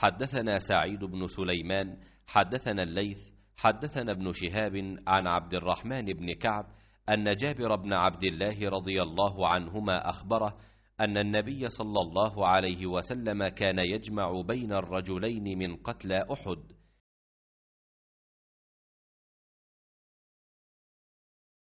حدثنا سعيد بن سليمان حدثنا الليث حدثنا ابن شهاب عن عبد الرحمن بن كعب ان جابر بن عبد الله رضي الله عنهما اخبره ان النبي صلى الله عليه وسلم كان يجمع بين الرجلين من قتلى احد